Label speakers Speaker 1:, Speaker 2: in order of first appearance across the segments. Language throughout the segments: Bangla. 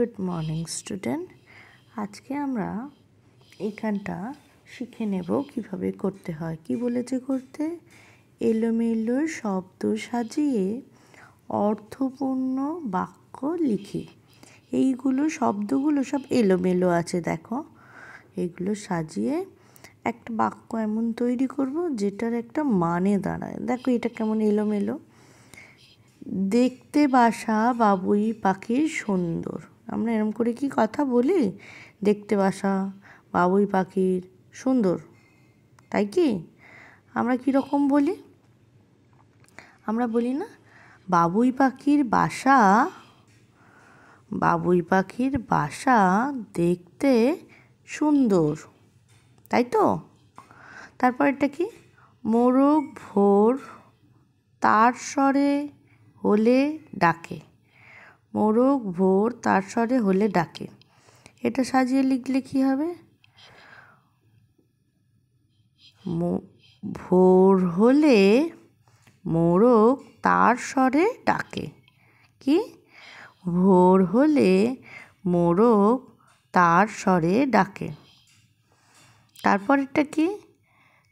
Speaker 1: গুড মর্নিং স্টুডেন্ট আজকে আমরা এখানটা শিখে নেব কিভাবে করতে হয় কি বলেছে করতে এলোমেলো শব্দ সাজিয়ে অর্থপূর্ণ বাক্য লিখি এইগুলো শব্দগুলো সব এলোমেলো আছে দেখো এগুলো সাজিয়ে একটা বাক্য এমন তৈরি করব যেটার একটা মানে দাঁড়ায় দেখো এটা কেমন এলোমেলো দেখতে বাসা বাবুই পাখি সুন্দর আমরা এরম করে কি কথা বলি দেখতে বাসা বাবুই পাখির সুন্দর তাই কি আমরা কীরকম বলি আমরা বলি না বাবুই পাখির বাসা বাবুই পাখির বাসা দেখতে সুন্দর তাই তো তারপর এটা কি মোরগ ভোর তার স্বরে হলে ডাকে মোরগ ভোর তার স্বরে হলে ডাকে এটা সাজিয়ে লিখলে কী হবে ভোর হলে মোরগ তার স্বরে ডাকে কি ভোর হলে মোরগ তার স্বরে ডাকে তারপরেরটা কি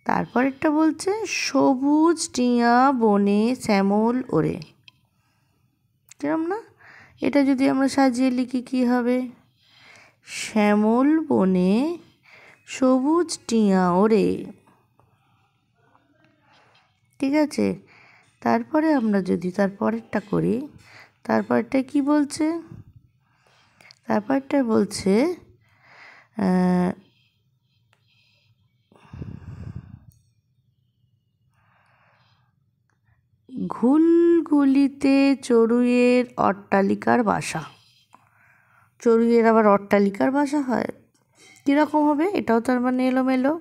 Speaker 1: তারপরেরটা বলছে সবুজ টিয়া বনে শ্যামল ওরে কিরম না এটা যদি আমরা সাজিয়ে লিখি কি হবে শ্যামল বনে সবুজ টিয়া ওরে ঠিক আছে তারপরে আমরা যদি তারপরেরটা করি তারপরটা কি বলছে তারপরটা বলছে ঘুলগুলিতে চড়ুইয়ের অট্টালিকার বাসা চড়ুইয়ের আবার অট্টালিকার বাসা হয় কীরকম হবে এটাও তার মানে এলোমেলো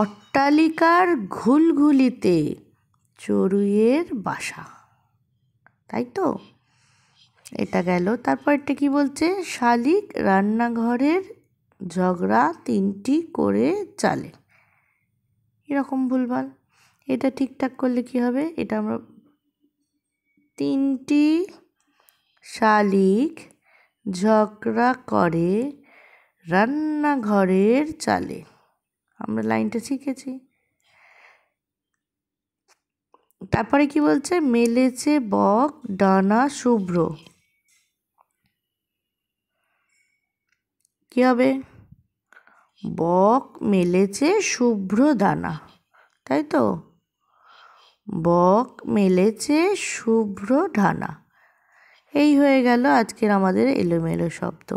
Speaker 1: অট্টালিকার ঘুলঘুলিতে চড়ুইয়ের বাসা তাই তো এটা গেল তারপরটা কি বলছে শালিক রান্নাঘরের ঝগড়া তিনটি করে চালে এরকম ভুলভাল এটা ঠিকঠাক করলে কি হবে এটা আমরা তিনটি শালিক ঝগড়া করে রান্নাঘরের চালে আমরা লাইনটা শিখেছি তারপরে কি বলছে মেলেছে বক ডানা শুভ্র কি হবে বক মেলেছে শুভ্র দানা তাই তো বক মেলেছে শুভ্র ঢানা এই হয়ে গেল আজকের আমাদের এলোমেলো শব্দ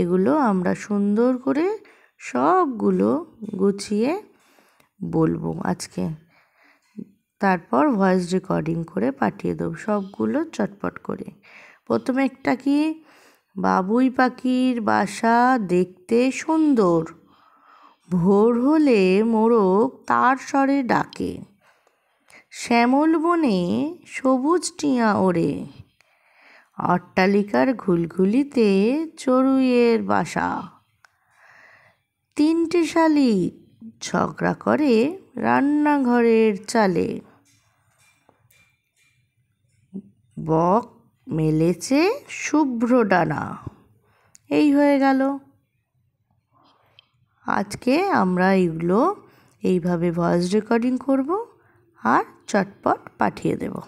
Speaker 1: এগুলো আমরা সুন্দর করে সবগুলো গুছিয়ে বলবো আজকে তারপর ভয়েস রেকর্ডিং করে পাঠিয়ে দেবো সবগুলো চটপট করে প্রথমে একটা কি বাবুই পাখির বাসা দেখতে সুন্দর ভোর হলে মোরগ তার স্বরে ডাকে শ্যামল বনে সবুজ টিয়া ওড়ে অট্টালিকার ঘুলঘুলিতে চড়ুইয়ের বাসা তিনটে শালিক ঝগড়া করে রান্নাঘরের চালে বক মেলেছে শুভ্র ডানা এই হয়ে গেল আজকে আমরা এগুলো এইভাবে ভয়েস রেকর্ডিং করব আর चटपट पाठिए देव